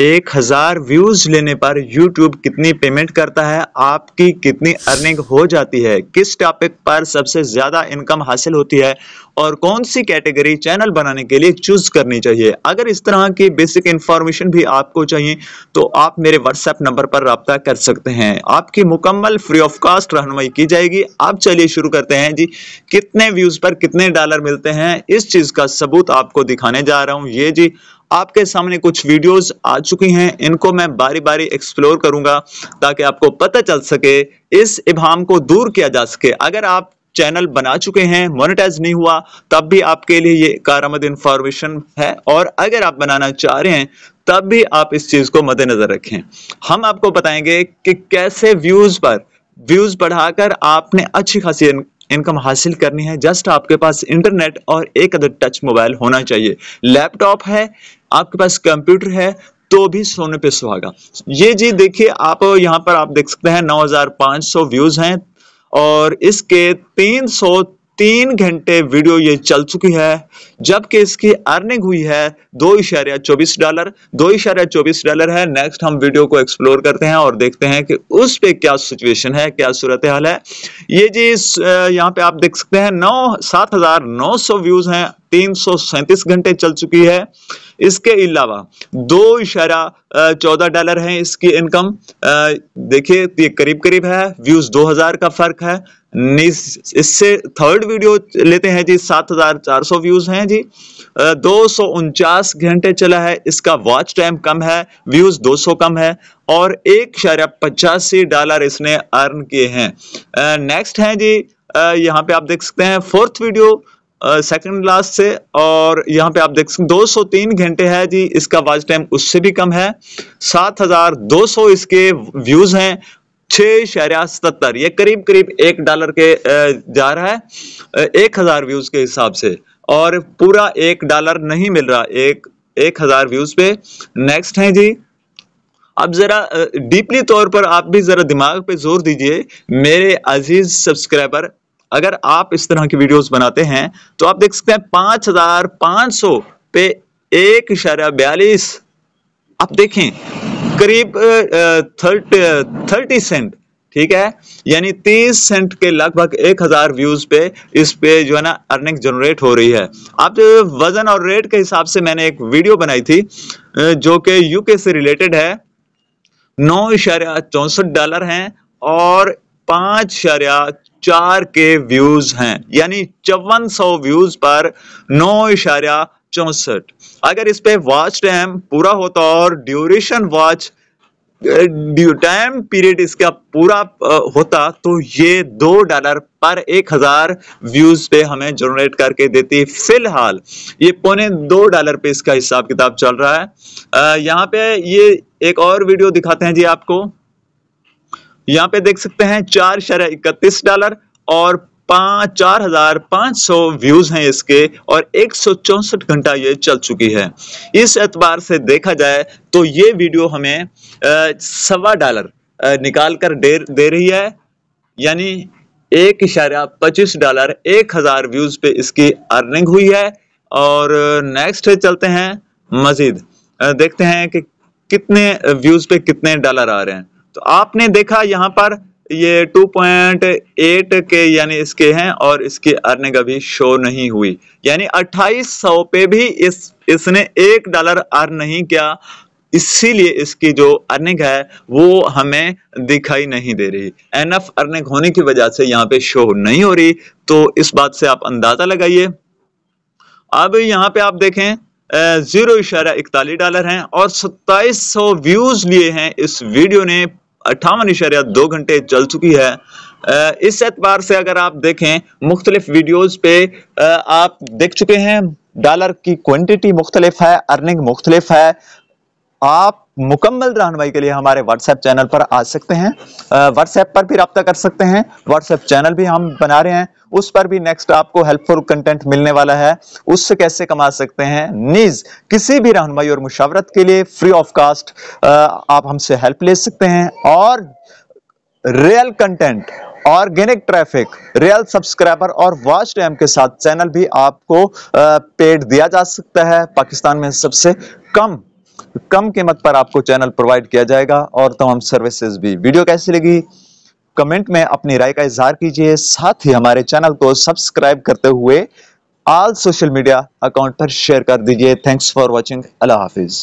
एक हज़ार व्यूज़ लेने पर यूट्यूब कितनी पेमेंट करता है आपकी कितनी अर्निंग हो जाती है किस टॉपिक पर सबसे ज़्यादा इनकम हासिल होती है और कौन सी कैटेगरी चैनल बनाने के लिए चूज़ करनी चाहिए अगर इस तरह की बेसिक इंफॉर्मेशन भी आपको चाहिए तो आप मेरे व्हाट्सएप नंबर पर रबता कर सकते हैं आपकी मुकम्मल फ्री ऑफ कास्ट रहनुमाई की जाएगी आप चलिए शुरू करते हैं जी कितने व्यूज़ पर कितने डॉलर मिलते हैं इस चीज़ का सबूत आपको दिखाने जा रहा हूँ ये जी आपके सामने कुछ वीडियोस आ चुकी हैं इनको मैं बारी बारी एक्सप्लोर करूंगा ताकि आपको पता चल सके इस इबाम को दूर किया जा सके अगर आप चैनल बना चुके हैं मोनेटाइज नहीं हुआ तब भी आपके लिए ये कारमद इंफॉर्मेशन है और अगर आप बनाना चाह रहे हैं तब भी आप इस चीज को मद्देनजर रखें हम आपको बताएंगे कि कैसे व्यूज पर व्यूज बढ़ाकर आपने अच्छी खासी इनकम हासिल करनी है जस्ट आपके पास इंटरनेट और एक अदर टच मोबाइल होना चाहिए लैपटॉप है आपके पास कंप्यूटर है तो भी सोने पे सुहागा ये जी देखिए आप यहाँ पर आप देख सकते हैं 9500 व्यूज हैं और इसके 303 घंटे वीडियो ये चल चुकी है जबकि इसकी अर्निंग हुई है दो इशारिया चौबीस डॉलर दो इशारिया चौबीस डॉलर है नेक्स्ट हम वीडियो को एक्सप्लोर करते हैं और देखते हैं कि उस पे क्या सिचुएशन है क्या सूरत हाल है ये जी यहाँ पे आप देख सकते हैं नौ सात हजार नौ सौ व्यूज हैं तीन सौ घंटे चल चुकी है इसके अलावा दो इशारा चौदह डॉलर है इसकी इनकम देखिए ये करीब करीब है व्यूज दो हजार का फर्क है इससे थर्ड वीडियो लेते हैं जी सात हजार चार सौ व्यूज हैं जी दो सौ उनचास घंटे चला है इसका वॉच टाइम कम है व्यूज दो सौ कम है और एक शारा पचासी डॉलर इसने अर्न किए हैं नेक्स्ट है जी यहाँ पे आप देख सकते हैं फोर्थ वीडियो सेकंड लास्ट से और यहाँ पे आप देख सकते दो सौ तीन घंटे है जी इसका वाच टाइम उससे भी कम है सात हजार दो सौ इसके व्यूज हैं छह शरिया सतर ये करीब करीब एक डॉलर के जा रहा है एक हजार व्यूज के हिसाब से और पूरा एक डॉलर नहीं मिल रहा एक एक हजार व्यूज पे नेक्स्ट है जी अब जरा डीपली तौर पर आप भी जरा दिमाग पे जोर दीजिए मेरे अजीज सब्सक्राइबर अगर आप इस तरह की वीडियोस बनाते हैं तो आप देख सकते हैं पांच हजार पांच सौ पे एक इशारा बयालीस आप देखें करीब थर्ट थर्टी सेंट ठीक है यानी तीस सेंट के लगभग एक हजार व्यूज पे इस पे जो है ना अर्निंग जनरेट हो रही है आप जो वजन और रेट के हिसाब से मैंने एक वीडियो बनाई थी जो कि यूके से रिलेटेड है नौ इशारा चौसठ डॉलर है और पांच इशारा चार के व्यूज हैं यानी चौवन सौ व्यूज पर नौ इशारा चौसठ अगर इस पे वॉच टाइम पूरा होता और ड्यूरेशन वॉच टाइम पीरियड इसका पूरा होता तो ये दो डॉलर पर एक हजार व्यूज पे हमें जनरेट करके देती फिलहाल ये पौने दो डॉलर पे इसका हिसाब किताब चल रहा है यहाँ पे ये एक और वीडियो दिखाते हैं जी आपको यहाँ पे देख सकते हैं चार शरह इकतीस डॉलर और पांच चार हजार पांच सौ व्यूज हैं इसके और एक सौ चौसठ घंटा ये चल चुकी है इस एतबार से देखा जाए तो ये वीडियो हमें सवा डॉलर निकाल कर दे, दे रही है यानी एक इशारा पच्चीस डॉलर एक हजार व्यूज पे इसकी अर्निंग हुई है और नेक्स्ट चलते हैं मजीद देखते हैं कि कितने व्यूज पे कितने डॉलर आ रहे हैं तो आपने देखा यहाँ पर ये 2.8 के यानी इसके हैं और इसकी अर्निंग अभी शो नहीं हुई यानी 2800 पे भी इस इसने एक डॉलर अर्न नहीं किया इसीलिए इसकी जो अर्निंग है वो हमें दिखाई नहीं दे रही एनएफ अर्निंग होने की वजह से यहाँ पे शो नहीं हो रही तो इस बात से आप अंदाजा लगाइए अब यहाँ पे आप देखें जीरो इशारा इकतालीस डॉलर हैं और 2700 व्यूज लिए हैं इस वीडियो ने अट्ठावन इशारिया दो घंटे चल चुकी है इस एतबार से अगर आप देखें मुख्तलिफ वीडियोज पे आप देख चुके हैं डॉलर की क्वान्टिटी मुख्तलिफ है अर्निंग मुख्तलिफ है आप मुकम्मल रहनमई के लिए हमारे व्हाट्सएप चैनल पर आ सकते हैं व्हाट्सएप पर भी रब्ता कर सकते हैं व्हाट्सएप चैनल भी हम बना रहे हैं उस पर भी नेक्स्ट आपको हेल्पफुल कंटेंट मिलने वाला है उससे कैसे कमा सकते हैं नीज किसी भी रहनमई और मुशावरत के लिए फ्री ऑफ कास्ट आप हमसे हेल्प ले सकते हैं और real content organic traffic real subscriber और वॉच टाइम के साथ चैनल भी आपको पेड दिया जा सकता है पाकिस्तान में सबसे कम कम कीमत पर आपको चैनल प्रोवाइड किया जाएगा और तमाम सर्विसेज भी वीडियो कैसी लगी कमेंट में अपनी राय का इजहार कीजिए साथ ही हमारे चैनल को सब्सक्राइब करते हुए ऑल सोशल मीडिया अकाउंट पर शेयर कर दीजिए थैंक्स फॉर वॉचिंग अल्लाह हाफिज़